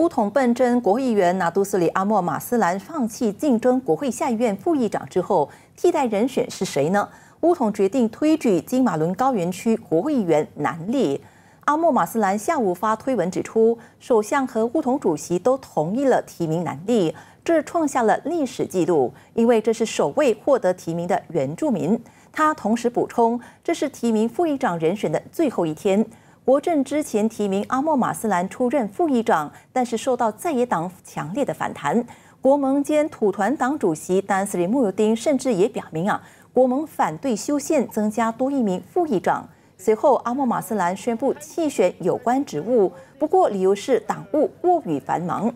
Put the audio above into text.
乌统奔真国会议员拿督斯里阿莫马斯兰放弃竞争国会下议院副议长之后，替代人选是谁呢？乌统决定推举金马伦高原区国会议员南利。阿莫马斯兰下午发推文指出，首相和乌统主席都同意了提名南利，这创下了历史纪录，因为这是首位获得提名的原住民。他同时补充，这是提名副议长人选的最后一天。国政之前提名阿莫马斯兰出任副议长，但是受到在野党强烈的反弹。国盟兼土团党主席丹斯里慕尤丁甚至也表明啊，国盟反对修宪增加多一名副议长。随后，阿莫马斯兰宣布弃选有关职务，不过理由是党务过于繁忙。